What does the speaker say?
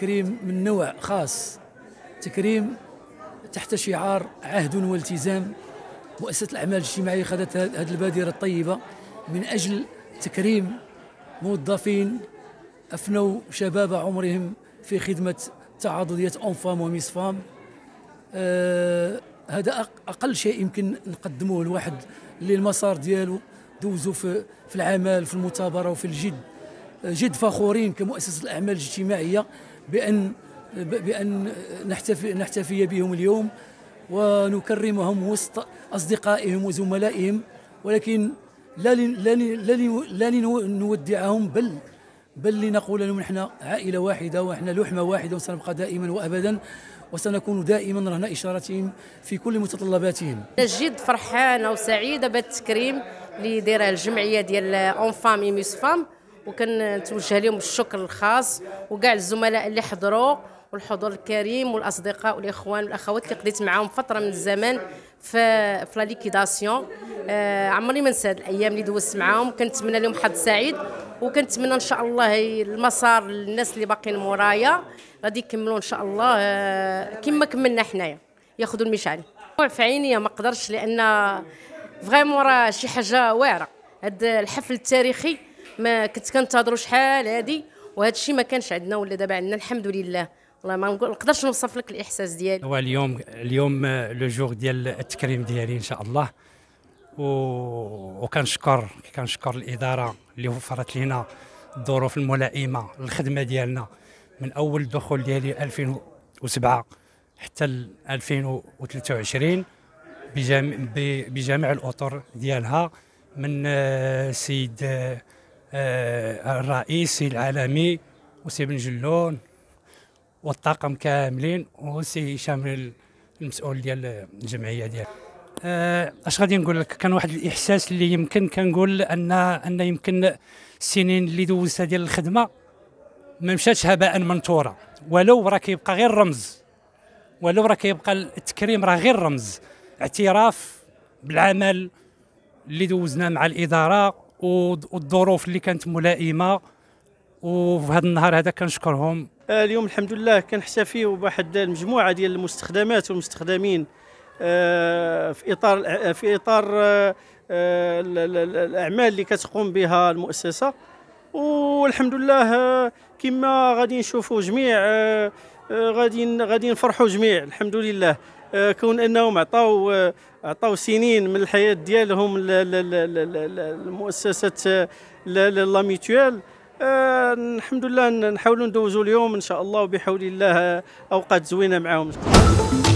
تكريم من نوع خاص تكريم تحت شعار عهد والتزام مؤسسة الأعمال الاجتماعية خذت هذه البادرة الطيبة من أجل تكريم موظفين أفنوا شباب عمرهم في خدمة تعاضدية أونفام وميسفام آه هذا أقل شيء يمكن نقدموه لواحد اللي المسار ديالو دوزو في, في العمل في المثابرة وفي الجد جد فخورين كمؤسسة الأعمال الاجتماعية بأن بأن نحتفي نحتفي بهم اليوم ونكرمهم وسط أصدقائهم وزملائهم ولكن لا لا لا لنودعهم بل بل لنقول لهم نحن عائلة واحدة ونحن لحمة واحدة وسنبقى دائما وأبدا وسنكون دائما رهن إشارتهم في كل متطلباتهم جد فرحانة وسعيدة بالتكريم اللي دايرها الجمعية ديال أون فام إيميس فام وكنتوجه لهم الشكر الخاص وكاع الزملاء اللي حضروا والحضور الكريم والاصدقاء والاخوان والاخوات اللي قضيت معاهم فتره من الزمان في في لا ليكيداسيون آه عمري ما ننسى هاد الايام اللي دوزت معاهم كنتمنى لهم حظ سعيد وكنتمنى ان شاء الله المسار للناس اللي باقيين مورايا غادي يكملوا ان شاء الله آه كما كملنا حنايا ياخذوا المشعل في عيني ما قدرش لان فريمون راه شي حاجه واعره هذا الحفل التاريخي ما كنت كنتظروا شحال هادي وهذا الشيء ما كانش عندنا ولا دابا عندنا الحمد لله والله ما نقدرش نوصف لك الاحساس ديالي هو اليوم اليوم آه، لو جور ديال التكريم ديالي ان شاء الله و... وكنشكر كنشكر الاداره اللي وفرت لنا الظروف الملائمه للخدمه ديالنا من اول دخول ديالي 2007 حتى 2023 بجامع بجميع الاطر ديالها من آه، سيد آه، آه، الرئيسي العالمي وسي بن جلون والطاقم كاملين وسي هشام المسؤول ديال الجمعيه ديال آه، اش غادي نقول لك كان واحد الاحساس اللي يمكن كنقول ان ان يمكن السنين اللي دوزتها ديال الخدمه ما مشاتش هباء منثورا ولو راه كيبقى غير رمز ولو راه كيبقى التكريم راه غير رمز اعتراف بالعمل اللي دوزناه مع الاداره والظروف اللي كانت ملائمه وفي هذا النهار هذا كنشكرهم آه، اليوم الحمد لله كنحتفيوا بواحد المجموعه ديال المستخدمات والمستخدمين آه، في اطار آه، في اطار الاعمال اللي كتقوم بها المؤسسه والحمد لله كما غادي نشوفوا جميع غادي غادي نفرحوا جميع الحمد لله آه، كون انهم عطاو آه، عطاو سنين من الحياه ديالهم لمؤسسه لاميتوال آه الحمد لله نحاولوا ندوزوا اليوم ان شاء الله وبحول الله اوقات زوينه معاهم